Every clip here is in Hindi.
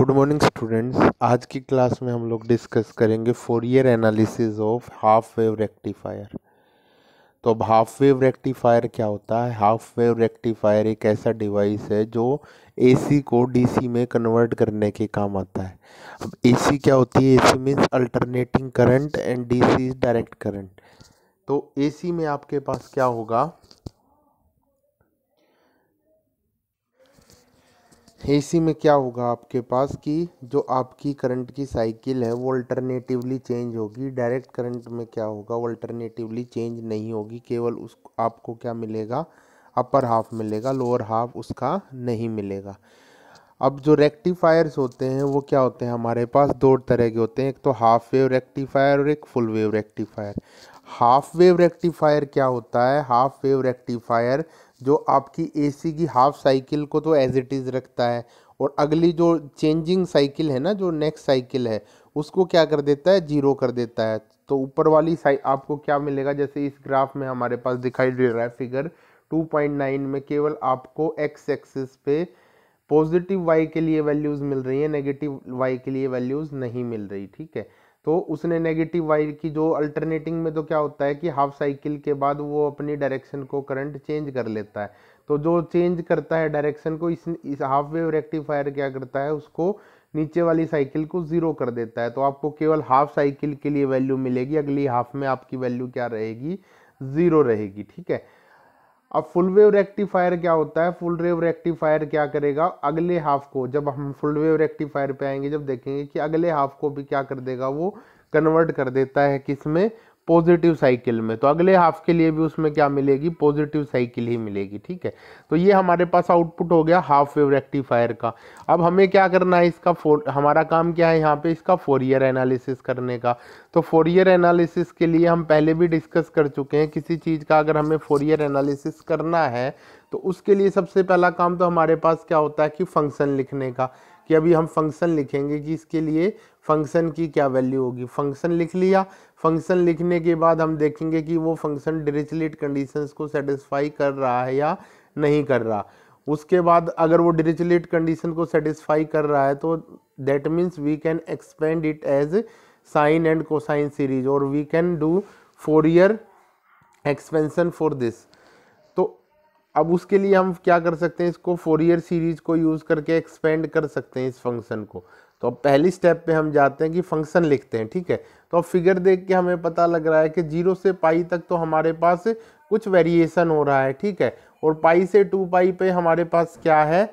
गुड मॉर्निंग स्टूडेंट्स आज की क्लास में हम लोग डिस्कस करेंगे Fourier analysis of half wave rectifier तो अब हाफ वेव रेक्टिफायर क्या होता है हाफ वेव रेक्टिफायर एक ऐसा डिवाइस है जो एसी को डीसी में कन्वर्ट करने के काम आता है अब एसी क्या होती है AC means alternating current and DC direct current तो एसी में आपके पास क्या होगा एसी में क्या होगा आपके पास कि जो आपकी करंट की साइकिल है वो अल्टरनेटिवली चेंज होगी डायरेक्ट करंट में क्या होगा वो अल्टरनेटिवली चेंज नहीं होगी केवल उस आपको क्या मिलेगा अपर हाफ मिलेगा लोअर हाफ उसका नहीं मिलेगा अब जो रेक्टिफायर्स होते हैं वो क्या होते हैं हमारे पास दो तरह के होते हैं एक तो हाफ वेव रेक्टिफायर और एक full wave rectifier half wave rectifier क्या होता है हाफ वेव रेक्टिफायर जो आपकी एसी की हाफ साइकिल को तो एज इट इज़ रखता है और अगली जो चेंजिंग साइकिल है ना जो नेक्स्ट साइकिल है उसको क्या कर देता है जीरो कर देता है तो ऊपर वाली साइड आपको क्या मिलेगा जैसे इस ग्राफ में हमारे पास दिखाई दे रहा है फिगर 2.9 में केवल आपको एक्स एक्सिस पे पॉजिटिव वाई के लिए वैल्यूज़ मिल रही है नेगेटिव वाई के लिए वैल्यूज़ नहीं मिल रही ठीक है तो उसने नेगेटिव वायर की जो अल्टरनेटिंग में तो क्या होता है कि हाफ साइकिल के बाद वो अपनी डायरेक्शन को करंट चेंज कर लेता है तो जो चेंज करता है डायरेक्शन को इस, इस हाफ वेव रेक्टिफायर क्या करता है उसको नीचे वाली साइकिल को ज़ीरो कर देता है तो आपको केवल हाफ साइकिल के लिए वैल्यू मिलेगी अगली हाफ में आपकी वैल्यू क्या रहेगी ज़ीरो रहेगी ठीक है अब फुल वेव रेक्टिफायर क्या होता है फुल वेव रेक्टिफायर क्या करेगा अगले हाफ को जब हम फुल वेव रेक्टिफायर पे आएंगे जब देखेंगे कि अगले हाफ को भी क्या कर देगा वो कन्वर्ट कर देता है किसमें पॉजिटिव साइकिल में तो अगले हाफ के लिए भी उसमें क्या मिलेगी पॉजिटिव साइकिल ही मिलेगी ठीक है तो ये हमारे पास आउटपुट हो गया हाफ वेव रेक्टिफायर का अब हमें क्या करना है इसका फोर हमारा काम क्या है यहाँ पे इसका फोर ईयर एनालिसिस करने का तो फोर ईयर एनालिसिस के लिए हम पहले भी डिस्कस कर चुके हैं किसी चीज़ का अगर हमें फोर ईयर एनालिसिस करना है तो उसके लिए सबसे पहला काम तो हमारे पास क्या होता है कि फंक्शन लिखने का कि अभी हम फंक्शन लिखेंगे कि इसके लिए फंक्शन की क्या वैल्यू होगी फंक्शन लिख लिया फंक्शन लिखने के बाद हम देखेंगे कि वो फंक्शन डिरिचलेट कंडीशंस को सेटिस्फाई कर रहा है या नहीं कर रहा उसके बाद अगर वो डिरिचलेट कंडीशन को सेटिस्फाई कर रहा है तो that means we can expand it as sine and cosine series और we can do Fourier expansion for this अब उसके लिए हम क्या कर सकते हैं इसको फोर ईयर सीरीज को यूज़ करके एक्सपेंड कर सकते हैं इस फंक्शन को तो अब पहली स्टेप पे हम जाते हैं कि फंक्शन लिखते हैं ठीक है तो अब फिगर देख के हमें पता लग रहा है कि जीरो से पाई तक तो हमारे पास कुछ वेरिएशन हो रहा है ठीक है और पाई से टू पाई पे हमारे पास क्या है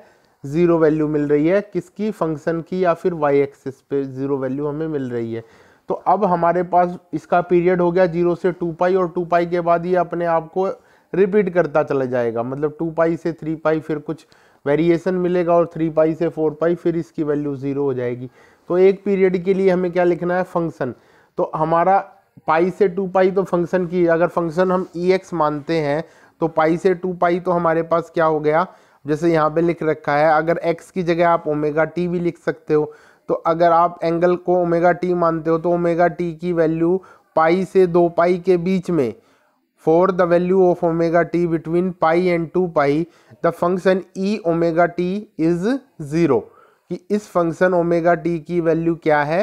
ज़ीरो वैल्यू मिल रही है किसकी फंक्शन की या फिर वाई एक्सिस पे ज़ीरो वैल्यू हमें मिल रही है तो अब हमारे पास इसका पीरियड हो गया जीरो से टू पाई और टू पाई के बाद ये अपने आप को रिपीट करता चला जाएगा मतलब टू पाई से थ्री पाई फिर कुछ वेरिएशन मिलेगा और थ्री पाई से फोर पाई फिर इसकी वैल्यू ज़ीरो हो जाएगी तो एक पीरियड के लिए हमें क्या लिखना है फंक्शन तो हमारा पाई से टू पाई तो फंक्शन की अगर फंक्शन हम ई e एक्स मानते हैं तो पाई से टू पाई तो हमारे पास क्या हो गया जैसे यहाँ पे लिख रखा है अगर एक्स की जगह आप ओमेगा टी भी लिख सकते हो तो अगर आप एंगल को ओमेगा टी मानते हो तो ओमेगा टी की वैल्यू पाई से दो पाई के बीच में for the value of omega t between pi and 2 pi the function e omega t is zero कि इस फंक्शन ओमेगा टी की वैल्यू क्या है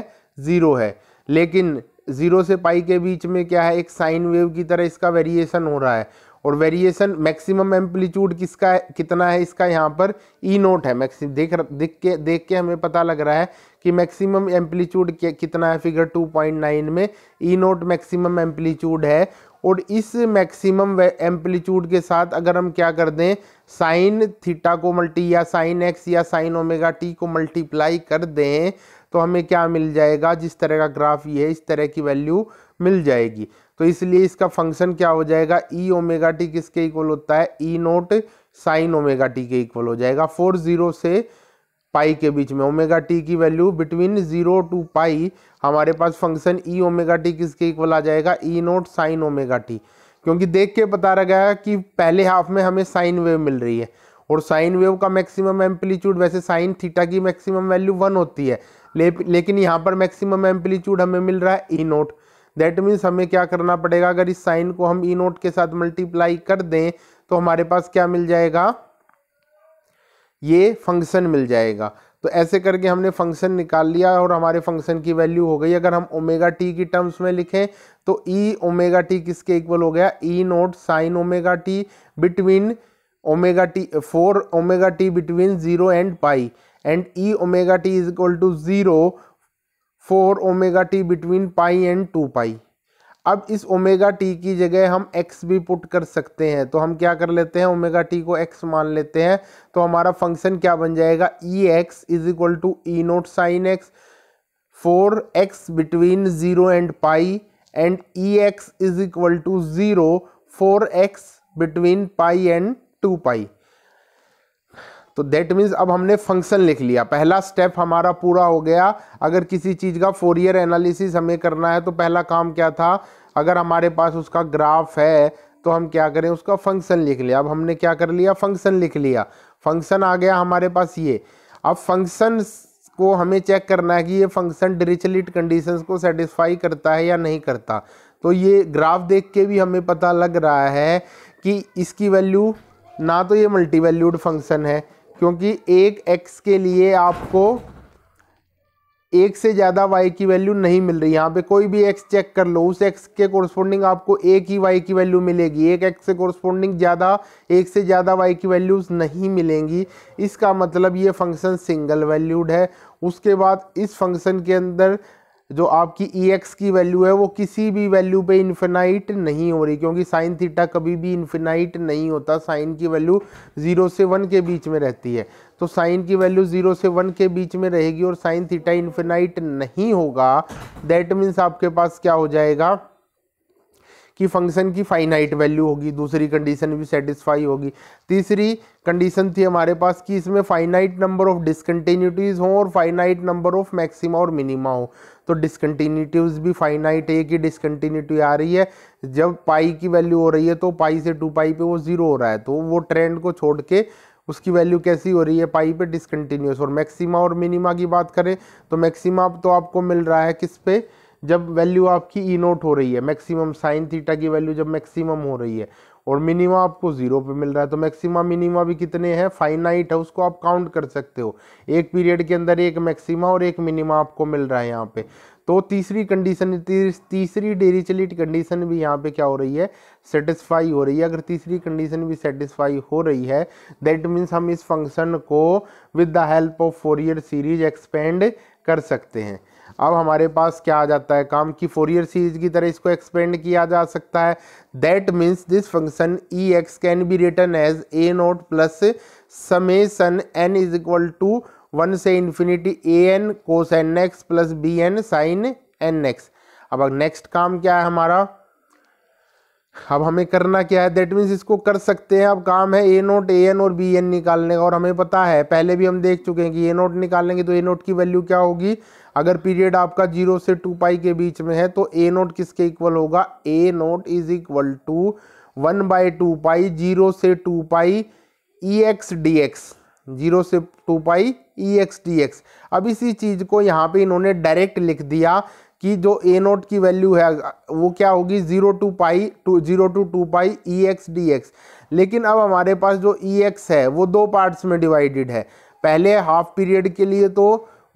ज़ीरो है लेकिन ज़ीरो से पाई के बीच में क्या है एक साइन वेव की तरह इसका वेरिएशन हो रहा है और वेरिएशन मैक्सिमम एम्पलीट्यूड किसका है कितना है इसका यहाँ पर ई e नोट है मैक्सिम देख देख के देख के हमें पता लग रहा है कि मैक्सिमम एम्पलीट्यूड कितना है फिगर 2.9 में ई नोट मैक्सिमम एम्पलीट्यूड है और इस मैक्सिमम एम्पलीट्यूड के साथ अगर हम क्या कर दें साइन थीटा को मल्टी या साइन एक्स या साइन ओमेगा टी को मल्टीप्लाई कर दें तो हमें क्या मिल जाएगा जिस तरह का ग्राफ ये है इस तरह की वैल्यू मिल जाएगी तो इसलिए इसका फंक्शन क्या हो जाएगा ई ओमेगा टी किसके इक्वल होता है ई नोट साइन ओमेगा टी के इक्वल हो जाएगा फोर जीरो से पाई के बीच में ओमेगा टी की value between zero to pi हमारे पास फंक्शन ई ओमेगा टी किसके इक्वल आ जाएगा ई नोट साइन ओमेगा टी क्योंकि देख के बता रहा गया कि पहले हाफ में हमें साइन वेव मिल रही है और साइन वेव का मैक्सिमम एम्पलीट्यूड वैसे साइन थीटा की मैक्सिमम वैल्यू वन होती है ले, लेकिन यहाँ पर मैक्सिमम एम्पलीट्यूड हमें मिल रहा है ई नोट दैट मीन्स हमें क्या करना पड़ेगा अगर इस साइन को हम ई नोट के साथ मल्टीप्लाई कर दें तो हमारे पास क्या मिल जाएगा ये फंक्शन मिल जाएगा तो ऐसे करके हमने फंक्शन निकाल लिया और हमारे फंक्शन की वैल्यू हो गई अगर हम ओमेगा टी की टर्म्स में लिखें तो ई ओमेगा टी किसके इक्वल हो गया ई note sine omega t between omega t for omega t between zero and pi and e omega t is equal to zero for omega t between pi and two pi अब इस ओमेगा टी की जगह हम एक्स भी पुट कर सकते हैं तो हम क्या कर लेते हैं ओमेगा टी को एक्स मान लेते हैं तो हमारा फंक्शन क्या बन जाएगा e x is equal to E note sine x for x between zero and pi and e x is equal to zero for x between pi and two pi तो दैट मीन्स अब हमने फंक्शन लिख लिया पहला स्टेप हमारा पूरा हो गया अगर किसी चीज़ का फोर ईयर एनालिसिस हमें करना है तो पहला काम क्या था अगर हमारे पास उसका ग्राफ है तो हम क्या करें उसका फंक्शन लिख लिया अब हमने क्या कर लिया फंक्शन लिख लिया फंक्शन आ गया हमारे पास ये अब फंक्शन को हमें चेक करना है कि ये फंक्शन डिरिचलिट कंडीशंस को सेटिस्फाई करता है या नहीं करता तो ये ग्राफ देख के भी हमें पता लग रहा है कि इसकी वैल्यू ना तो ये मल्टी वैल्यूड फंक्शन है क्योंकि एक एक्स के लिए आपको एक से ज़्यादा वाई की वैल्यू नहीं मिल रही यहाँ पे कोई भी एक्स चेक कर लो उस एक्स के कोरस्पोंडिंग आपको एक ही वाई की वैल्यू मिलेगी एक एक्स से कोरस्पोंडिंग ज़्यादा एक से ज़्यादा वाई की वैल्यूज़ नहीं मिलेंगी इसका मतलब ये फंक्शन सिंगल वैल्यूड है उसके बाद इस फंक्शन के अंदर जो आपकी ई e एक्स की वैल्यू है वो किसी भी वैल्यू पे इन्फिनाइट नहीं हो रही क्योंकि साइन थीटा कभी भी इन्फिनाइट नहीं होता साइन की वैल्यू ज़ीरो से वन के बीच में रहती है तो साइन की वैल्यू ज़ीरो से वन के बीच में रहेगी और साइन थीटा इन्फिनाइट नहीं होगा दैट मीन्स आपके पास क्या हो जाएगा कि फंक्शन की फाइनाइट वैल्यू होगी दूसरी कंडीशन भी सेटिस्फाई होगी तीसरी कंडीशन थी हमारे पास कि इसमें फाइनाइट नंबर ऑफ डिसकंटिन्यूटीज़ हों और फाइनाइट नंबर ऑफ मैक्सिमा और मिनिमा हो तो डिसकंटिन्यूटीज़ भी फाइनाइट है कि डिसकंटिन्यूटी आ रही है जब पाई की वैल्यू हो रही है तो पाई से टू पाई पे वो ज़ीरो हो रहा है तो वो ट्रेंड को छोड़ के उसकी वैल्यू कैसी हो रही है पाई पे डिसकंटिन्यूस और मैक्सिमा और मिनिमा की बात करें तो मैक्सिमा तो आपको मिल रहा है किस पे जब वैल्यू आपकी ई नोट हो रही है मैक्सिमम साइन थीटा की वैल्यू जब मैक्सिमम हो रही है और मिनिमा आपको ज़ीरो पे मिल रहा है तो मैक्सिमा मिनिमा भी कितने हैं फाइनाइट है उसको आप काउंट कर सकते हो एक पीरियड के अंदर एक मैक्सिमा और एक मिनिमा आपको मिल रहा है यहाँ पे तो तीसरी कंडीशन तीसरी डेरीचलिट कंडीशन भी यहाँ पे क्या हो रही है सेटिस्फाई हो रही है अगर तीसरी कंडीशन भी सेटिस्फाई हो रही है दैट मीन्स हम इस फंक्शन को with the help of Fourier series expand कर सकते हैं अब हमारे पास क्या आ जाता है काम की फोरियर सीरीज की तरह इसको एक्सपेंड किया जा सकता है that means this function e x can be written as a note plus summation N is equal to one से infinity a n cos N x plus B N sine N x अब नेक्स्ट काम क्या है हमारा अब हमें करना क्या है दैट मीन्स इसको कर सकते हैं अब काम है ए नोट ए एन और बी एन निकालने का और हमें पता है पहले भी हम देख चुके हैं कि ए नोट निकालेंगे तो ए नोट की वैल्यू क्या होगी अगर पीरियड आपका जीरो से टू पाई के बीच में है तो ए नोट किसके इक्वल होगा a nought is equal to one by two pi zero से two pi e x D x zero से two pi e x D x अब इसी चीज़ को यहाँ पे इन्होंने डायरेक्ट लिख दिया कि जो ए नोट की वैल्यू है वो क्या होगी zero to pi two zero two two pi e x D x लेकिन अब हमारे पास जो ई e एक्स है वो दो पार्ट्स में डिवाइडेड है पहले हाफ पीरियड के लिए तो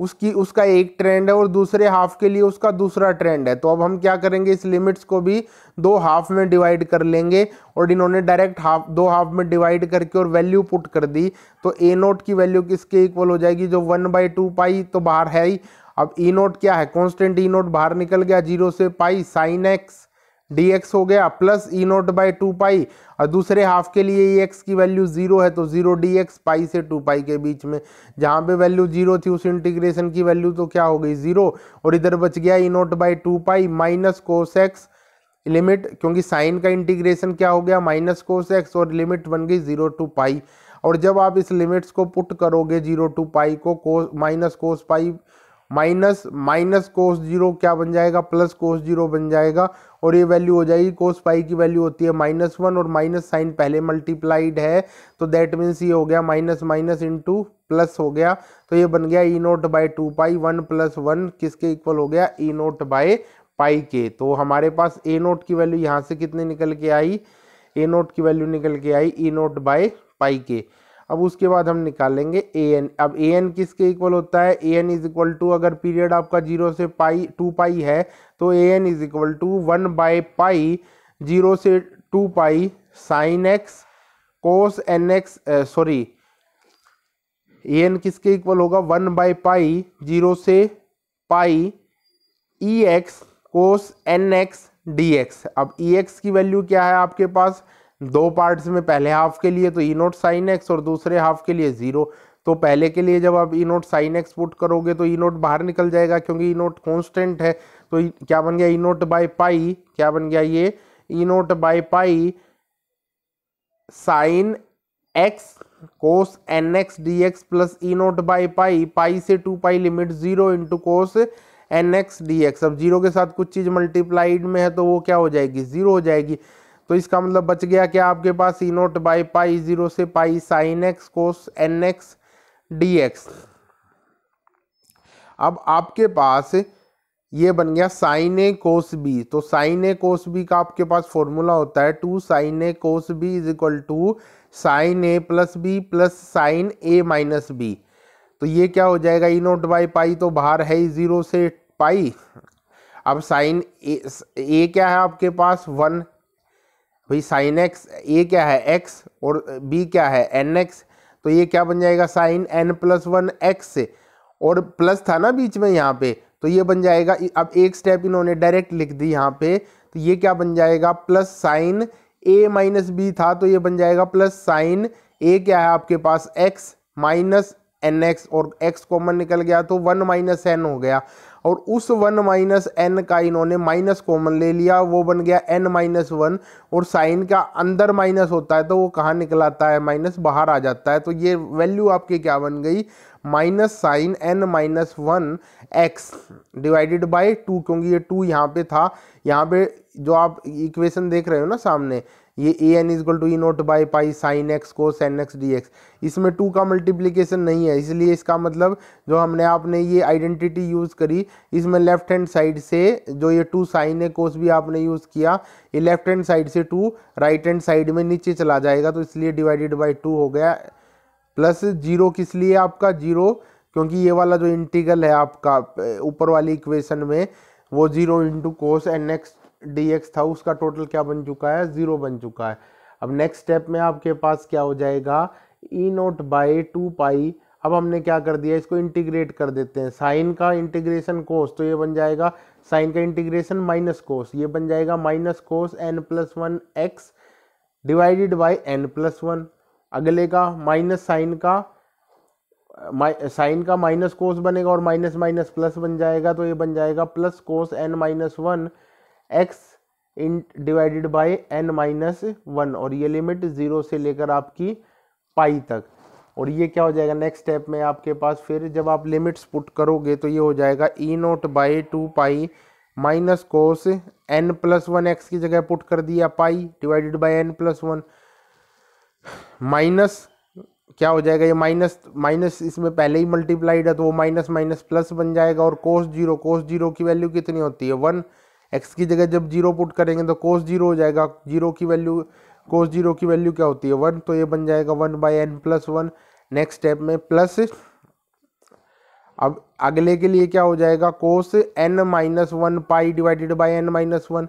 उसकी उसका एक ट्रेंड है और दूसरे हाफ के लिए उसका दूसरा ट्रेंड है तो अब हम क्या करेंगे इस लिमिट्स को भी दो हाफ में डिवाइड कर लेंगे और इन्होंने डायरेक्ट हाफ दो हाफ में डिवाइड करके और वैल्यू पुट कर दी तो ए नोट की वैल्यू किसके इक्वल हो जाएगी जो वन बाई टू पाई तो बाहर है ही अब ई नोट क्या है कॉन्स्टेंट ई नोट बाहर निकल गया जीरो से pi sine x D x हो गया plus E note by two pi और दूसरे हाफ के लिए ई एक्स की वैल्यू जीरो है तो जीरो डी एक्स पाई से टू पाई के बीच में जहाँ पे वैल्यू जीरो थी उस इंटीग्रेशन की वैल्यू तो क्या हो गई जीरो और इधर बच गया ई note by two pi minus cos x limit क्योंकि साइन का इंटीग्रेशन क्या हो गया माइनस कोस एक्स और लिमिट बन गई जीरो टू पाई और जब आप इस लिमिट्स को पुट करोगे जीरो टू पाई को cos minus cos pi minus minus cos zero क्या बन जाएगा प्लस कोस जीरो बन जाएगा और ये वैल्यू हो जाएगी कोस पाई की वैल्यू होती है माइनस वन और माइनस साइन पहले मल्टीप्लाइड है तो दैट मीन्स ये हो गया माइनस माइनस टू प्लस हो गया तो ये बन गया ई note by two pi one plus one किसके इक्वल हो गया ई नोट बाय पाई के तो हमारे पास ए e नोट की वैल्यू यहाँ से कितने निकल के आई ए e नोट की वैल्यू निकल के आई ई नोट बाय पाई के अब उसके बाद हम निकालेंगे ए एन अब ए एन किसके इक्वल होता है a n is equal to अगर पीरियड आपका जीरो से पाई टू पाई है तो a n is equal to one by pi zero से two pi sine x cos N x sorry a n किसके इक्वल होगा वन बाय पाई जीरो से pi e x cos N x D x अब ई e एक्स की वैल्यू क्या है आपके पास दो पार्ट्स में पहले हाफ के लिए तो ई नोट साइन एक्स और दूसरे हाफ के लिए ज़ीरो तो पहले के लिए जब आप e note sine x put करोगे तो ई नोट बाहर निकल जाएगा क्योंकि ई नोट कॉन्स्टेंट है तो क्या बन गया ई नोट बाई पाई क्या बन गया ये ई note by pi sine x cos N x D x plus E note by pi pi से two pi limit zero into cos N x D x अब जीरो के साथ कुछ चीज़ मल्टीप्लाइड में है तो वो क्या हो जाएगी जीरो हो जाएगी तो इसका मतलब बच गया क्या आपके पास ई नोट बाई पाई जीरो से pi sine x cos N x D x अब आपके पास ये बन गया साइन ए कोस बी तो साइन ए कोस बी का आपके पास फॉर्मूला होता है two sine a cos b is equal to sine a plus b plus sine A minus b तो ये क्या हो जाएगा ई नोट बाई पाई तो बाहर है ही जीरो से पाई अब साइन ए, ए क्या है आपके पास one by sine x a क्या है एक्स और बी क्या है एन एक्स तो ये क्या बन जाएगा sine N plus one x से और प्लस था ना बीच में यहाँ पे तो ये बन जाएगा अब एक स्टेप इन्होंने डायरेक्ट लिख दी यहाँ पे तो ये क्या बन जाएगा प्लस साइन ए माइनस बी था तो ये बन जाएगा प्लस साइन ए क्या है आपके पास एक्स माइनस एन एक्स और एक्स कॉमन निकल गया तो वन माइनस एन हो गया और उस वन माइनस एन का इन्होंने माइनस कॉमन ले लिया वो बन गया एन माइनस वन और साइन का अंदर माइनस होता है तो वो कहाँ निकल आता है माइनस बाहर आ जाता है तो ये वैल्यू आपकी क्या बन गई minus sine N minus one x divided by two क्योंकि ये टू यहाँ पे था यहाँ पे जो आप इक्वेशन देख रहे हो ना सामने ये a n is two E note by pi sine x cos N x D x इसमें टू का मल्टीप्लीकेशन नहीं है इसलिए इसका मतलब जो हमने आपने ये आइडेंटिटी यूज़ करी इसमें लेफ्ट हैंड साइड से जो ये टू साइन ए कोस भी आपने यूज़ किया ये लेफ्ट हैंड साइड से टू राइट हैंड साइड में नीचे चला जाएगा तो इसलिए डिवाइडेड बाई टू हो गया प्लस जीरो किस लिए आपका जीरो क्योंकि ये वाला जो इंटीगल है आपका ऊपर वाली इक्वेशन में वो zero into cos N x D x था उसका टोटल क्या बन चुका है ज़ीरो बन चुका है अब नेक्स्ट स्टेप में आपके पास क्या हो जाएगा ई नोट बाई टू पाई अब हमने क्या कर दिया इसको इंटीग्रेट कर देते हैं साइन का इंटीग्रेशन कोस तो ये बन जाएगा साइन का इंटीग्रेशन माइनस कोस ये बन जाएगा minus cos N plus one x divided by N plus one अगले का माइनस साइन का साइन का माइनस कोस बनेगा और माइनस माइनस प्लस बन जाएगा तो ये बन जाएगा plus cos N minus one x इन divided by N minus one और ये लिमिट ज़ीरो से लेकर आपकी पाई तक और ये क्या हो जाएगा नेक्स्ट स्टेप में आपके पास फिर जब आप लिमिट्स पुट करोगे तो ये हो जाएगा ई note by two pi minus cos N plus one x की जगह पुट कर दिया pi divided by N plus one minus क्या हो जाएगा ये माइनस माइनस इसमें पहले ही मल्टीप्लाइड है तो वो माइनस माइनस प्लस बन जाएगा और कोस जीरो कोस जीरो की वैल्यू कितनी होती है वन एक्स की जगह जब जीरो पुट करेंगे तो कोस जीरो हो जाएगा जीरो की वैल्यू कोस जीरो की वैल्यू क्या होती है वन तो ये बन जाएगा one by N plus one next step में प्लस अब अगले के लिए क्या हो जाएगा cos N minus one pi divided by N minus one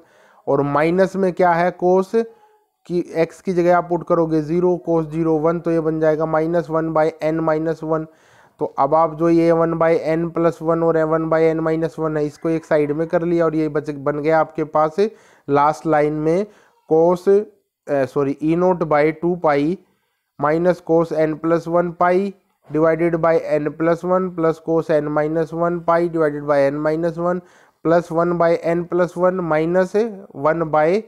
और माइनस में क्या है कोस की एक्स की जगह आप पुट करोगे ज़ीरो कोस जीरो वन तो ये बन जाएगा minus one by N minus one तो अब आप जो ये one by N plus one और one by N minus one है इसको एक साइड में कर लिया और ये बच बन गया आपके पास लास्ट लाइन में cos sorry e note by two pi minus cos N plus one pi divided by N plus one plus cos N minus one pi divided by N minus one plus one by N plus one minus one by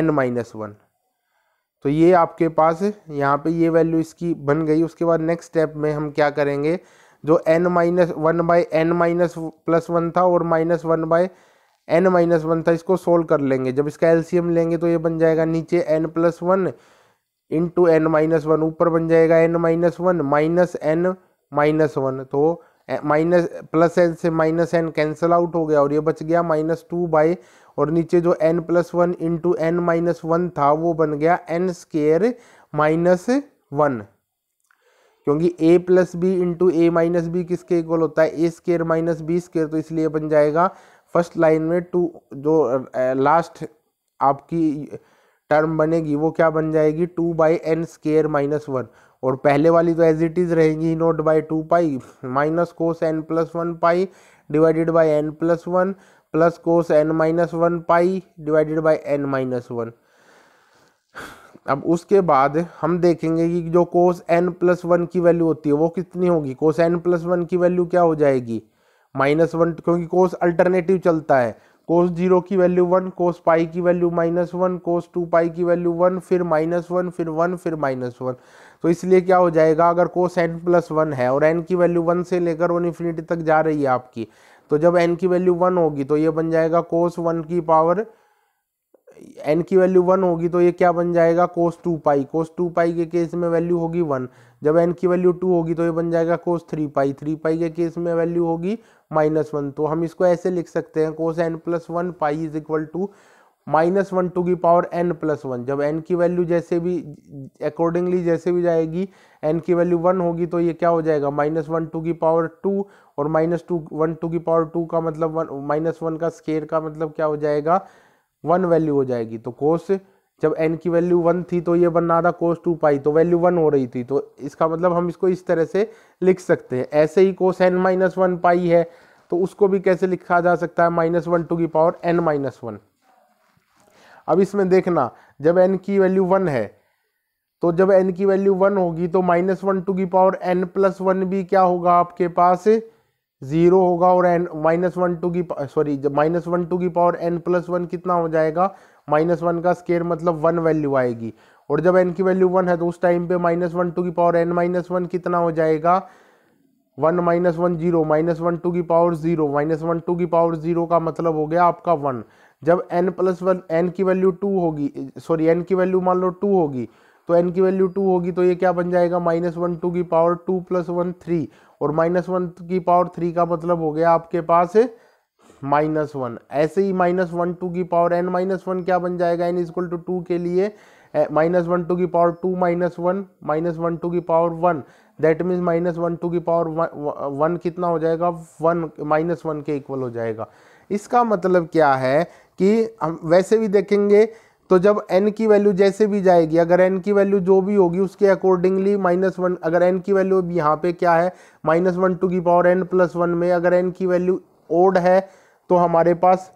N minus one तो ये आपके पास यहाँ पे ये वैल्यू इसकी बन गई उसके बाद नेक्स्ट स्टेप में हम क्या करेंगे जो N minus one by N minus plus one था और minus one by N minus one था इसको सोल्व कर लेंगे जब इसका एलसीएम लेंगे तो ये बन जाएगा नीचे n plus one into N minus one ऊपर बन जाएगा n minus one minus n minus one तो माइनस प्लस एन से माइनस एन कैंसिल आउट हो गया और ये बच गया माइनस टू बाई और नीचे जो n plus one into N minus one था वो बन गया एन स्केयर माइनस वन क्योंकि a plus b into a minus b किसके इक्वल होता है a square minus b square तो इसलिए बन जाएगा फर्स्ट लाइन में टू जो लास्ट आपकी टर्म बनेगी वो क्या बन जाएगी two by N square minus one और पहले वाली तो एज इट इज़ रहेगी naught by two pi minus cos N plus one pi divided by N plus one plus cos N minus one pi divided by N minus one अब उसके बाद हम देखेंगे कि जो कोस एन प्लस वन की वैल्यू होती है वो कितनी होगी कोस एन प्लस वन की वैल्यू क्या हो जाएगी माइनस वन क्योंकि कोस अल्टरनेटिव चलता है कोस जीरो की वैल्यू वन कोस पाई की value minus one cos two pi की वैल्यू वन फिर माइनस वन फिर वन फिर माइनस वन तो इसलिए क्या हो जाएगा अगर कोस एन प्लस वन है और एन की वैल्यू वन से लेकर वन इन्फिनिटी तक जा रही है आपकी तो जब एन की वैल्यू वन होगी तो ये बन जाएगा कोस वन की पावर एन की वैल्यू वन होगी तो ये क्या बन जाएगा कोस टू पाई कोस टू पाई के केस में वैल्यू होगी वन जब एन की वैल्यू टू होगी तो ये बन जाएगा cos three pi three pi के केस में वैल्यू होगी माइनस वन तो हम इसको ऐसे लिख सकते हैं cos N plus one pi is equal to minus one to की पावर एन प्लस वन जब एन की वैल्यू जैसे भी अकॉर्डिंगली जैसे भी जाएगी एन की वैल्यू वन होगी तो ये क्या हो जाएगा माइनस वन टू की पावर टू और माइनस टू वन टू की पावर टू का मतलब वन माइनस वन का स्केयर का मतलब क्या हो जाएगा वन वैल्यू हो जाएगी तो कोस जब एन की वैल्यू वन थी तो ये बन रहा था कोस टू पाई तो वैल्यू वन हो रही थी तो इसका मतलब हम इसको इस तरह से लिख सकते हैं ऐसे ही cos N minus one pi है तो उसको भी कैसे लिखा जा सकता है माइनस वन टू की पावर एन माइनस वन अब इसमें देखना जब एन की वैल्यू वन है तो जब एन की वैल्यू वन होगी तो माइनस वन टू की पावर एन प्लस वन भी क्या होगा आपके पास ज़ीरो होगा और एन माइनस वन टू की सॉरी माइनस वन टू की पावर एन प्लस वन कितना हो जाएगा माइनस वन का स्केयर मतलब वन वैल्यू आएगी और जब एन की वैल्यू वन है तो उस टाइम पे माइनस वन टू की पावर एन माइनस वन कितना हो जाएगा one minus one zero minus one to की power zero minus one to की पावर जीरो का मतलब हो गया आपका वन जब एन प्लस वन एन की वैल्यू टू होगी सॉरी एन की वैल्यू मान लो टू होगी तो एन की वैल्यू टू होगी तो ये क्या बन जाएगा माइनस वन टू की power two plus one three और माइनस वन की पावर थ्री का मतलब हो गया आपके पास माइनस वन ऐसे ही माइनस वन टू की पावर एन माइनस वन क्या बन जाएगा एन इजक्ल टू टू के लिए माइनस वन टू की power two minus one minus one to की power one that means minus one to की पावर वन कितना हो जाएगा वन माइनस वन के इक्वल हो जाएगा इसका मतलब क्या है कि हम वैसे भी देखेंगे तो जब एन की वैल्यू जैसे भी जाएगी अगर एन की वैल्यू जो भी होगी उसके अकॉर्डिंगली माइनस वन अगर एन की वैल्यू अब यहाँ पे क्या है माइनस वन टू की पावर एन प्लस वन में अगर एन की वैल्यू ओड है तो हमारे पास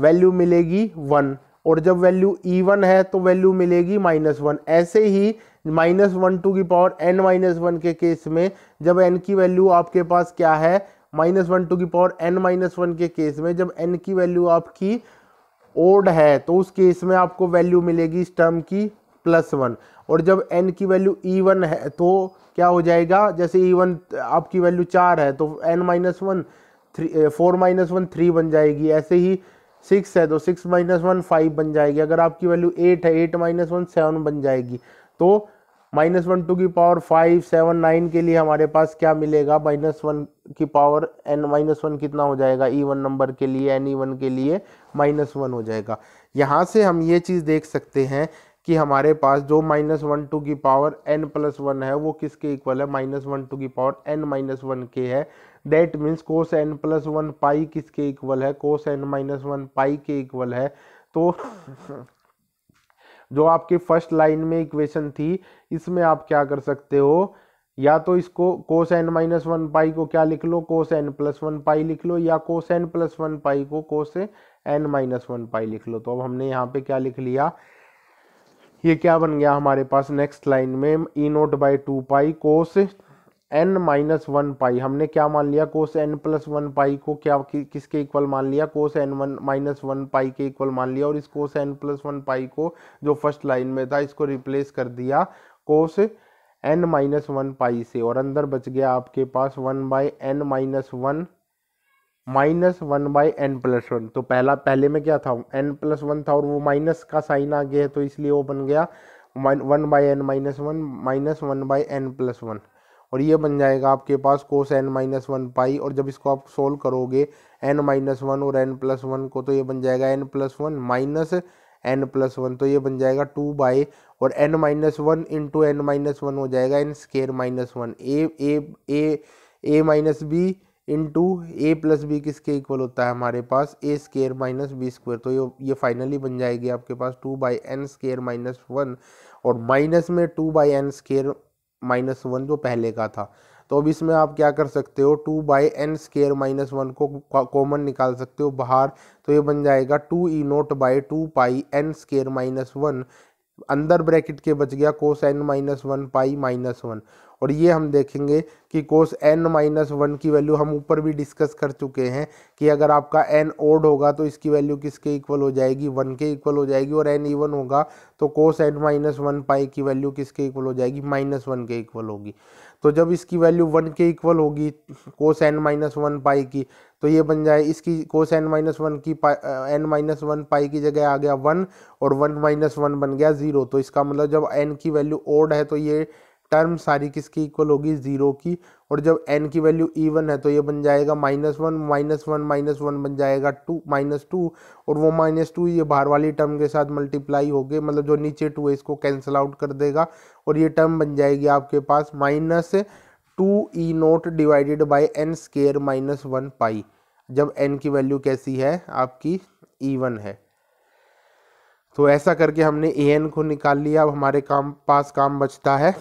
वैल्यू मिलेगी वन और जब वैल्यू ई वन है तो वैल्यू मिलेगी माइनस वन ऐसे ही माइनस वन टू की पावर एन माइनस वन के केस में जब एन की वैल्यू आपके पास क्या है माइनस वन टू की पावर एन माइनस वन के केस में जब एन की वैल्यू आपकी ओड है तो उस केस में आपको वैल्यू मिलेगी इस टर्म की प्लस वन और जब एन की वैल्यू ई e वन है तो क्या हो जाएगा जैसे ई e वन आपकी वैल्यू चार है तो n minus one three four minus one three बन जाएगी ऐसे ही सिक्स है तो सिक्स माइनस वन फाइव बन जाएगी अगर आपकी वैल्यू एट है एट माइनस वन सेवन बन जाएगी तो माइनस वन टू की पावर फाइव सेवन नाइन के लिए हमारे पास क्या मिलेगा माइनस वन की पावर एन माइनस वन कितना हो जाएगा ई e वन नंबर के लिए एन ई वन के लिए माइनस वन हो जाएगा यहाँ से हम ये चीज़ देख सकते हैं कि हमारे पास जो माइनस वन टू की पावर एन प्लस वन है वो किसके इक्वल है माइनस वन टू की पावर एन माइनस वन के है that means cos N plus one pi किसके इक्वल है cos N minus one pi के इक्वल है तो जो आपकी फर्स्ट लाइन में इक्वेशन थी इसमें आप क्या कर सकते हो या तो इसको cos N minus one pi को क्या लिख लो cos N plus one pi लिख लो या cos N plus one pi को cos N minus one pi लिख लो तो अब हमने यहाँ पे क्या लिख लिया ये क्या बन गया हमारे पास नेक्स्ट लाइन में E note by two pi cos N minus one pi हमने क्या मान लिया cos N plus one pi को क्या कि, किसके इक्वल मान लिया cos N one minus one pi के इक्वल मान लिया और इस cos N plus one pi को जो फर्स्ट लाइन में था इसको रिप्लेस कर दिया cos N minus one pi से और अंदर बच गया आपके पास one by N minus one minus one by N plus one तो पहला पहले में क्या था एन प्लस वन था और वो माइनस का साइन आ गया है तो इसलिए वो बन गया one by N minus one minus one by N plus one और ये बन जाएगा आपके पास cos N minus one pi और जब इसको आप सोल्व करोगे एन माइनस वन और एन प्लस वन को तो ये बन जाएगा N plus one minus N plus one तो ये बन जाएगा टू बाई और N minus one into N minus one हो जाएगा N square minus one A A A A minus B into A plus B किसके इक्वल होता है हमारे पास A square minus B square तो ये ये फाइनली बन जाएगी आपके पास two by N square minus one और माइनस में two by N square minus one जो पहले का था तो अब इसमें आप क्या कर सकते हो two by N square minus one को कॉमन निकाल सकते हो बाहर तो ये बन जाएगा two E note by two pi N square minus one अंदर ब्रैकेट के बच गया cos N minus one pi minus one और ये हम देखेंगे कि कोस एन माइनस वन की वैल्यू हम ऊपर भी डिस्कस कर चुके हैं कि अगर आपका एन ओड होगा तो इसकी वैल्यू किसके इक्वल हो जाएगी वन के इक्वल हो जाएगी और एन इवन होगा तो cos N minus one pi की वैल्यू किसके इक्वल हो जाएगी माइनस वन के इक्वल होगी तो जब इसकी वैल्यू वन के इक्वल होगी cos N minus one pi की तो ये बन जाए इसकी कोस एन माइनस वन की एन माइनस वन पाई की जगह आ गया वन और वन माइनस वन बन गया ज़ीरो तो इसका मतलब जब एन की वैल्यू ओड है तो ये टर्म सारी किसकी इक्वल होगी ज़ीरो की और जब एन की वैल्यू ई वन है तो ये बन जाएगा minus one minus one minus one बन जाएगा टू माइनस टू और वो माइनस टू ये बाहर वाली टर्म के साथ मल्टीप्लाई होके मतलब जो नीचे टू है इसको कैंसिल आउट कर देगा और ये टर्म बन जाएगी आपके पास minus two E naught divided by N square minus one pi जब एन की वैल्यू कैसी है आपकी ई वन है तो ऐसा करके हमने ए एन को निकाल लिया अब हमारे काम पास काम बचता है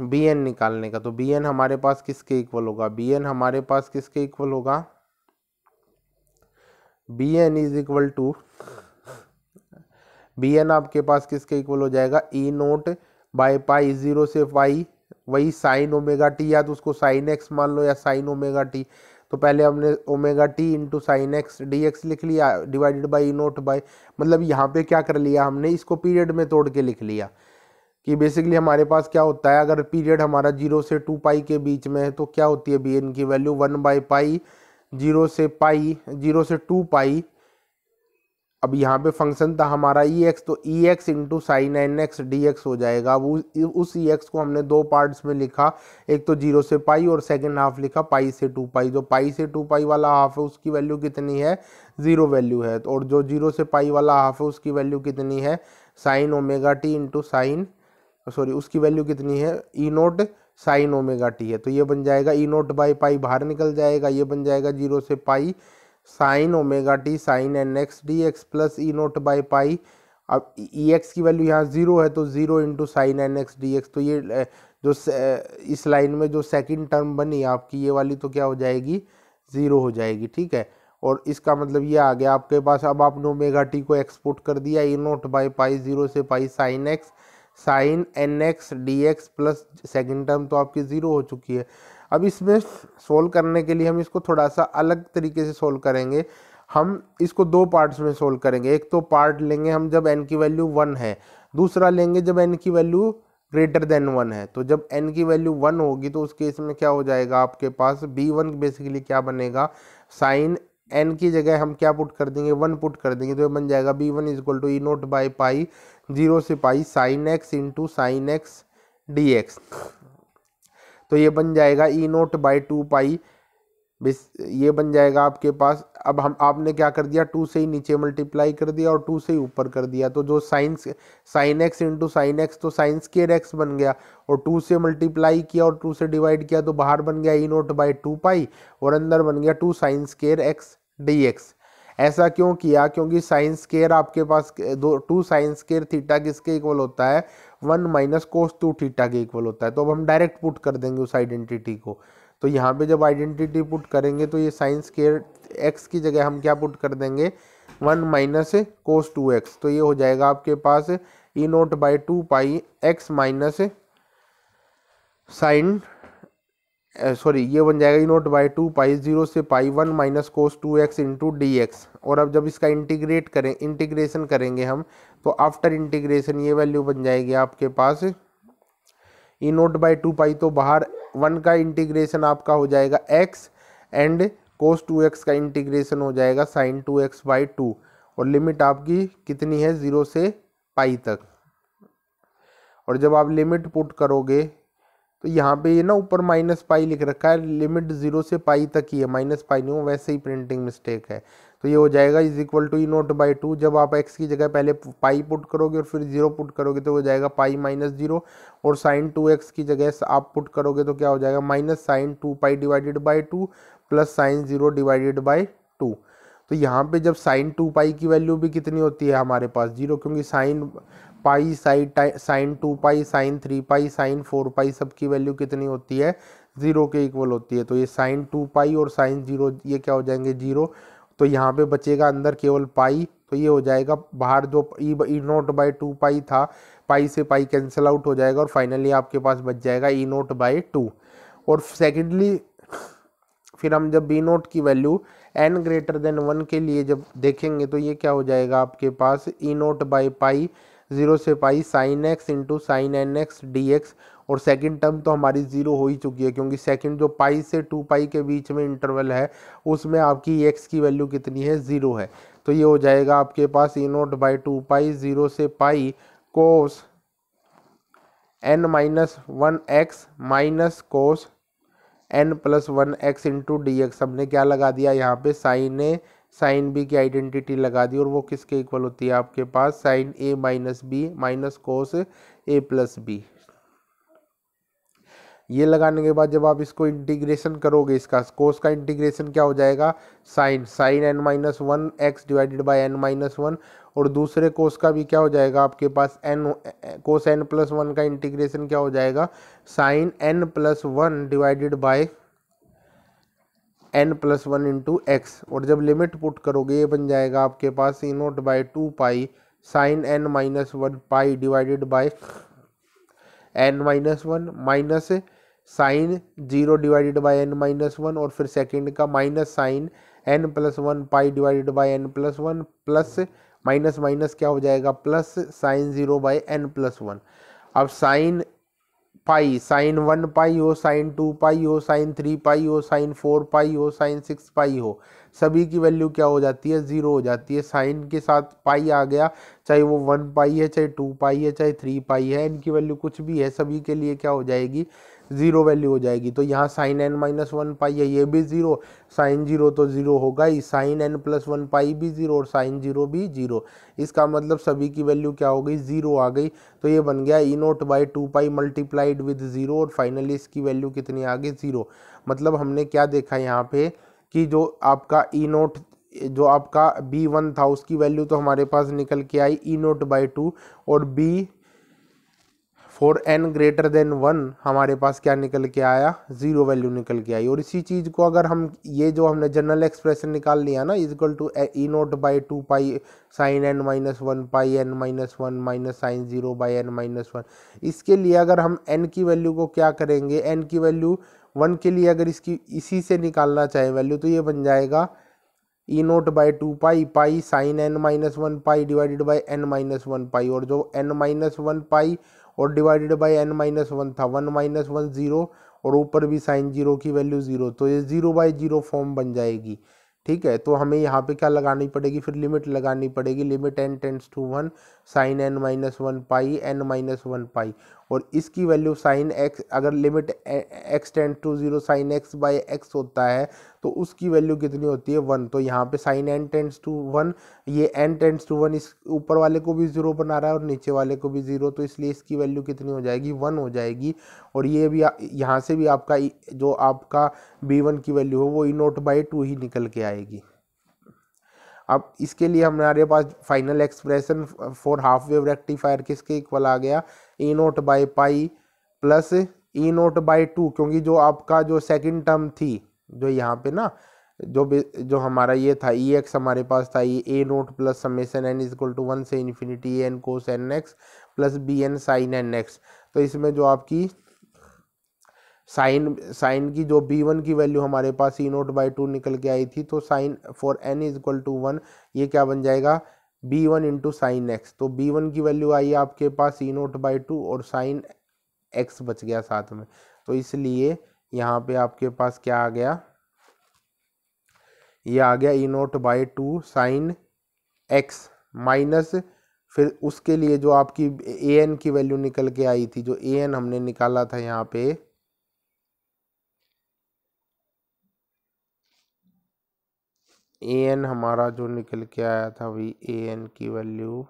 बी एन निकालने का तो बी एन हमारे पास किसके इक्वल होगा बी एन हमारे पास किसके इक्वल होगा B N is equal to B N आपके पास किसके इक्वल हो जाएगा ई नोट बाई पाई जीरो से पाई वही साइन ओमेगा टी या तो उसको साइन एक्स मान लो या साइन ओमेगा टी तो पहले हमने omega T into sine x D X लिख लिया divided by E note by मतलब यहाँ पे क्या कर लिया हमने इसको पीरियड में तोड़ के लिख लिया कि बेसिकली हमारे पास क्या होता है अगर पीरियड हमारा जीरो से टू पाई के बीच में है तो क्या होती है बी एन की value one by pi zero से पाई जीरो से टू पाई अब यहाँ पे फंक्शन था हमारा ई एक्स तो E X into sine N x D x हो जाएगा अब उस ई एक्स को हमने दो पार्ट्स में लिखा एक तो जीरो से पाई और सेकेंड हाफ लिखा पाई से टू पाई जो पाई से टू पाई वाला हाफ है उसकी वैल्यू कितनी है ज़ीरो वैल्यू है तो और जो जीरो से पाई वाला हाफ है उसकी वैल्यू कितनी है sine omega T into sine sorry उसकी वैल्यू कितनी है ई नोट साइन ओमेगा टी है तो ये बन जाएगा ई नोट बाई पाई बाहर निकल जाएगा ये बन जाएगा जीरो से pi sine omega T sine N x D x plus E note by pi अब ई e एक्स की वैल्यू यहाँ ज़ीरो है तो zero into sine N x D X तो ये जो इस लाइन में जो सेकंड टर्म बनी आपकी ये वाली तो क्या हो जाएगी ज़ीरो हो जाएगी ठीक है और इसका मतलब ये आ गया आपके पास अब आपने ओमेगा टी को एक्सपोर्ट कर दिया E note by pi zero से pi sine X sine N x D x plus second term तो आपकी ज़ीरो हो चुकी है अब इसमें सोल्व करने के लिए हम इसको थोड़ा सा अलग तरीके से सोल्व करेंगे हम इसको दो पार्ट्स में सोल्व करेंगे एक तो पार्ट लेंगे हम जब एन की वैल्यू वन है दूसरा लेंगे जब एन की वैल्यू ग्रेटर देन वन है तो जब एन की वैल्यू वन होगी तो उस केस में क्या हो जाएगा आपके पास बी वन बेसिकली क्या बनेगा साइन एन की जगह हम क्या पुट कर देंगे वन पुट कर देंगे तो ये बन जाएगा B one is equal to E note by pi zero से pi sine X into sine x D X तो ये बन जाएगा ई नोट बाई टू पाई ये बन जाएगा आपके पास अब हम आपने क्या कर दिया टू से ही नीचे मल्टीप्लाई कर दिया और टू से ही ऊपर कर दिया तो जो sine sine X into sine X तो साइन स्केयर एक्स बन गया और टू से मल्टीप्लाई किया और टू से डिवाइड किया तो बाहर बन गया ई नोट बाई टू पाई और अंदर बन गया two sine square X D X ऐसा क्यों किया क्योंकि साइंस केयर आपके पास दो टू साइंस केयर थीटा किसके इक्वल होता है one minus cos two theta के इक्वल होता है तो अब हम डायरेक्ट पुट कर देंगे उस आइडेंटिटी को तो यहाँ पे जब आइडेंटिटी पुट करेंगे तो ये साइंस केयर एक्स की जगह हम क्या पुट कर देंगे one minus cos two X तो ये हो जाएगा आपके पास ई note by two pi X minus sine sorry ये बन जाएगा ई note by two pi zero से pi one minus cos two X into D X और अब जब इसका इंटीग्रेट करें इंटीग्रेशन करेंगे हम तो आफ्टर इंटीग्रेशन ये वैल्यू बन जाएगी आपके पास ई नोट बाई टू पाई तो बाहर वन का इंटीग्रेशन आपका हो जाएगा X and cos two X का इंटीग्रेशन हो जाएगा sine two X by two और लिमिट आपकी कितनी है ज़ीरो से पाई तक और जब आप लिमिट पुट करोगे तो यहाँ पे ये ना ऊपर माइनस पाई लिख रखा है लिमिट जीरो से पाई तक ही है माइनस पाई नहीं हो वैसे ही प्रिंटिंग मिस्टेक है तो ये हो जाएगा is equal to E note by two जब आप एक्स की जगह पहले पाई पुट करोगे और फिर जीरो पुट करोगे तो हो जाएगा पाई माइनस जीरो और साइन टू एक्स की जगह आप पुट करोगे तो क्या हो जाएगा minus sine two pi divided by two plus sine zero divided by two तो यहाँ पे जब साइन टू पाई की वैल्यू भी कितनी होती है हमारे पास जीरो क्योंकि sine pi side sine two pi sine three pi sine four pi सबकी वैल्यू कितनी होती है ज़ीरो के इक्वल होती है तो ये साइन टू पाई और साइन ज़ीरो ये क्या हो जाएंगे ज़ीरो तो यहाँ पे बचेगा अंदर केवल पाई तो ये हो जाएगा बाहर जो E E note by two pi था पाई से पाई कैंसिल आउट हो जाएगा और फाइनली आपके पास बच जाएगा ई नोट बाई टू और सेकेंडली फिर हम जब बी नोट की value N greater than one के लिए जब देखेंगे तो ये क्या हो जाएगा आपके पास ई नोट बाई पाई ज़ीरो से pi sine X into sine N x D X और सेकंड टर्म तो हमारी ज़ीरो हो ही चुकी है क्योंकि सेकंड जो पाई से टू पाई के बीच में इंटरवल है उसमें आपकी एक्स की वैल्यू कितनी है ज़ीरो है तो ये हो जाएगा आपके पास ई note by two pi zero से pi cos N minus one X minus cos N plus one X into D X हमने क्या लगा दिया यहाँ पे साइन ए साइन बी की आइडेंटिटी लगा दी और वो किसके इक्वल होती है आपके पास sine A minus B minus cos A plus B ये लगाने के बाद जब आप इसको इंटीग्रेशन करोगे इसका कोस का इंटीग्रेशन क्या हो जाएगा sine sine N minus one x divided by N minus one और दूसरे कोस का भी क्या हो जाएगा आपके पास N cos N plus one का इंटीग्रेशन क्या हो जाएगा sine N plus one divided by N plus one into X और जब लिमिट पुट करोगे ये बन जाएगा आपके पास ई note by two pi sine N minus one pi divided by N minus one minus sine zero divided by N minus one और फिर सेकंड का minus sine N plus one pi divided by N plus one plus minus minus क्या हो जाएगा plus sine zero by N plus one अब sine pi sine one pi हो साइन टू पाई हो साइन थ्री पाई हो साइन फोर पाई हो साइन सिक्स पाई हो सभी की वैल्यू क्या हो जाती है ज़ीरो हो जाती है साइन के साथ पाई आ गया चाहे वो वन पाई है चाहे टू पाई है चाहे थ्री पाई है इनकी वैल्यू कुछ भी है सभी के लिए क्या हो जाएगी ज़ीरो वैल्यू हो जाएगी तो यहाँ sine N minus one pi है ये भी ज़ीरो साइन जीरो तो ज़ीरो होगा ही sine N plus one pi भी ज़ीरो और साइन जीरो भी ज़ीरो इसका मतलब सभी की वैल्यू क्या हो गई ज़ीरो आ गई तो ये बन गया ई note by two pi multiplied with zero और फाइनली इसकी वैल्यू कितनी आ गई ज़ीरो मतलब हमने क्या देखा यहाँ पे कि जो आपका ई e नोट जो आपका बी वन था उसकी वैल्यू तो हमारे पास निकल के आई ई नोट बाई टू और B for N greater than one हमारे पास क्या निकल के आया ज़ीरो वैल्यू निकल के आई और इसी चीज़ को अगर हम ये जो हमने जनरल एक्सप्रेशन निकाल लिया ना is equal to E note by two pi sine N minus one pi N minus one minus sine zero by N minus one इसके लिए अगर हम एन की वैल्यू को क्या करेंगे एन की वैल्यू वन के लिए अगर इसकी इसी से निकालना चाहे वैल्यू तो ये बन जाएगा ई note by two pi pi sine N minus one pi divided by N minus one pi और जो एन माइनस वन पाई और divided by N minus one था वन माइनस वन ज़ीरो और ऊपर भी साइन जीरो की वैल्यू ज़ीरो तो ये ज़ीरो बाय जीरो फॉर्म बन जाएगी ठीक है तो हमें यहाँ पे क्या लगानी पड़ेगी फिर लिमिट लगानी पड़ेगी limit N tends to one sine N minus one pi N minus one pi और इसकी वैल्यू साइन एक्स अगर limit X tend to zero sine X by X होता है तो उसकी वैल्यू कितनी होती है वन तो यहाँ पे sine N tends to one ये एन टेंड्स टू वन इस ऊपर वाले को भी ज़ीरो बना रहा है और नीचे वाले को भी ज़ीरो तो इसलिए इसकी वैल्यू कितनी हो जाएगी वन हो जाएगी और ये भी यहाँ से भी आपका जो आपका बी वन की वैल्यू हो वो ई नोट बाई टू ही निकल के आएगी अब इसके लिए हमारे पास final expression for half wave rectifier किसके इक्वल आ गया ई note by pi plus E note by two क्योंकि जो आपका जो सेकंड टर्म थी जो यहाँ पे ना जो जो हमारा ये था ई e एक्स हमारे पास था ये A note plus summation N is equal to one से infinity N cos N x plus B N sine N X तो इसमें जो आपकी साइन साइन की जो बी वन की वैल्यू हमारे पास ई नोट बाई टू निकल के आई थी तो sine for N is equal to one ये क्या बन जाएगा B one into sine X तो बी वन की वैल्यू आई आपके पास ई नोट बाई टू और साइन एक्स बच गया साथ में तो इसलिए यहाँ पे आपके पास क्या आ गया ये आ गया E e naught by two sine X minus फिर उसके लिए जो आपकी ए एन की वैल्यू निकल के आई थी जो ए एन हमने निकाला था यहाँ पे ए एन हमारा जो निकल के आया था वही ए एन की वैल्यू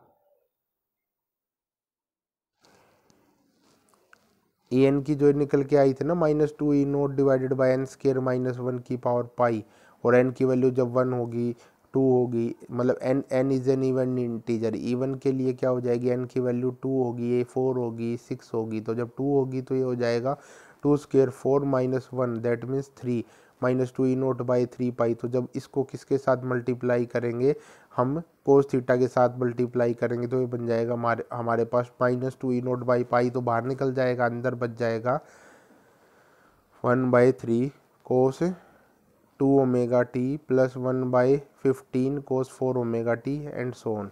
ए एन की जो निकल के आई थी ना minus two E naught divided by N square minus one की पावर पाई और एन की वैल्यू जब वन होगी टू होगी मतलब N N is an even integer even के लिए क्या हो जाएगी एन की वैल्यू टू होगी ये फोर होगी सिक्स होगी तो जब टू होगी तो ये हो जाएगा two square four minus one that means three minus two E note by three pi तो जब इसको किसके साथ मल्टीप्लाई करेंगे हम कोस थीटा के साथ मल्टीप्लाई करेंगे तो ये बन जाएगा हमारे हमारे पास minus two E note by pi तो बाहर निकल जाएगा अंदर बच जाएगा one by three cos two omega T plus one by fifteen cos four omega T and so on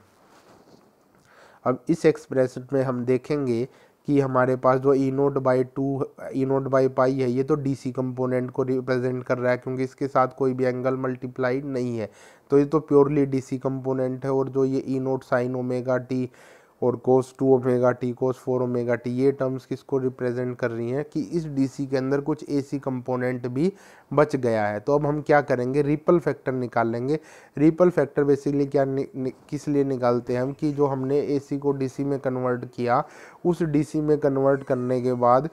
अब इस एक्सप्रेशन में हम देखेंगे कि हमारे पास जो E note by two E note by pi है ये तो डी सी कम्पोनेंट को रिप्रेजेंट कर रहा है क्योंकि इसके साथ कोई भी एंगल मल्टीप्लाइड नहीं है तो ये तो प्योरली डी सी कम्पोनेंट है और जो ये ई नोट साइन ओमेगा टी और cos two omega T cos four omega T ये टर्म्स किसको रिप्रेजेंट कर रही हैं कि इस डीसी के अंदर कुछ एसी कंपोनेंट भी बच गया है तो अब हम क्या करेंगे रिपल फैक्टर निकाल लेंगे रिपल फैक्टर बेसिकली क्या नि, नि, किस लिए निकालते हैं हम कि जो हमने एसी को डीसी में कन्वर्ट किया उस डीसी में कन्वर्ट करने के बाद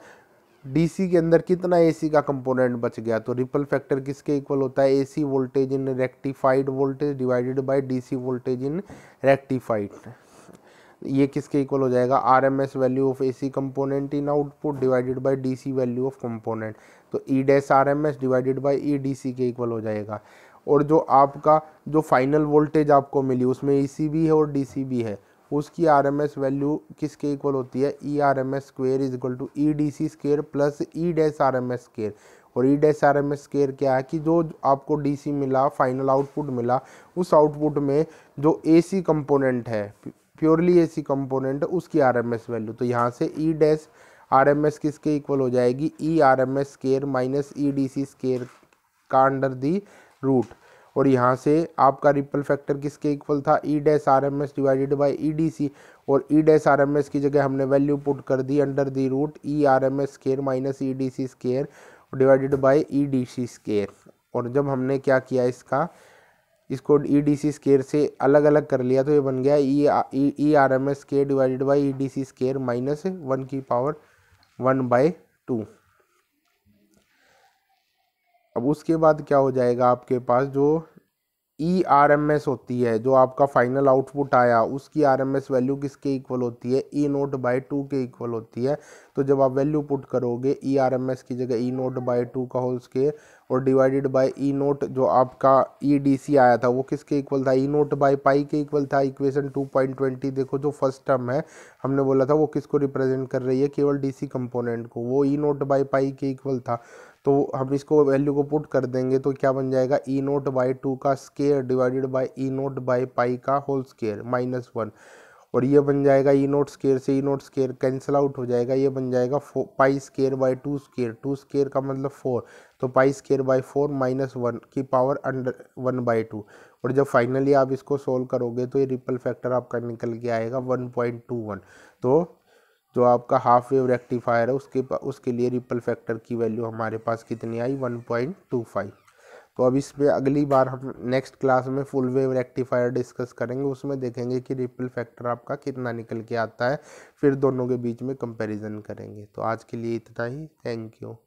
डीसी के अंदर कितना एसी का कंपोनेंट बच गया तो रिपल फैक्टर किसके इक्वल होता है AC voltage in rectified voltage divided by DC voltage in rectified ये किसके इक्वल हो जाएगा R M S value of A C component in output divided by D C value of component तो E dash R M S divided by E D C के इक्वल हो जाएगा और जो आपका जो फाइनल वोल्टेज आपको मिली उसमें ए सी भी है और डी सी भी है उसकी आर एम एस वैल्यू किसके इक्वल होती है E R M S square is equal to E D C square plus E dash R M S square और E dash R M S square क्या है कि जो आपको डी सी मिला फाइनल आउटपुट मिला उस आउटपुट में जो ए सी कंपोनेंट है प्योरली ए सी कंपोनेंट है उसकी आर एम एस वैल्यू तो यहाँ से E e dash R M S किसके इक्वल हो जाएगी E R M S square minus E D C square का अंडर दी रूट और यहाँ से आपका रिपल फैक्टर किसके इक्वल था E dash R M S divided by E D C और E e dash R M S की जगह हमने वैल्यू पुट कर दी under the root E R M S square minus E D C square divided by E D C square और जब हमने क्या किया इसका इसको ई डी सी स्केयर से अलग अलग कर लिया तो ये बन गया E E R M S square divided by E D C square minus one की पावर वन बाय टू अब उसके बाद क्या हो जाएगा आपके पास जो ई आर एम एस होती है जो आपका फाइनल आउटपुट आया उसकी आर एम एस वैल्यू किसके इक्वल होती है ई नोट बाई टू के इक्वल होती है तो जब आप वैल्यू पुट करोगे ई आर एम एस की जगह ई नोट बाई टू का होल स्केयर और डिवाइडेड बाय ई नोट जो आपका ई डी सी आया था वो किसके इक्वल था ई नोट बाई पाई के इक्वल था इक्वेशन टू पॉइंट ट्वेंटी देखो जो फर्स्ट टर्म है हमने बोला था वो किसको रिप्रेजेंट कर रही है केवल डी सी कंपोनेंट को वो ई नोट बाई पाई के इक्वल था तो हम इसको वैल्यू को पुट कर देंगे तो क्या बन जाएगा ई नोट बाई टू का square divided by E note by pi का होल स्केयर माइनस वन और ये बन जाएगा ई नोट स्केयर से E naught square cancel out हो जाएगा ये बन जाएगा four pi square by two square two square का मतलब फोर तो pi square by four minus one की power under one by two और जब फाइनली आप इसको सोल्व करोगे तो ये रिपल फैक्टर आपका निकल के आएगा वन पॉइंट टू वन तो जो आपका हाफ वेव रेक्टिफायर है उसके उसके लिए रिपल फैक्टर की वैल्यू हमारे पास कितनी आई 1.25 तो अब इसमें अगली बार हम नेक्स्ट क्लास में फुल वेव रेक्टिफायर डिस्कस करेंगे उसमें देखेंगे कि रिपल फैक्टर आपका कितना निकल के आता है फिर दोनों के बीच में कंपेरिजन करेंगे तो आज के लिए इतना ही थैंक यू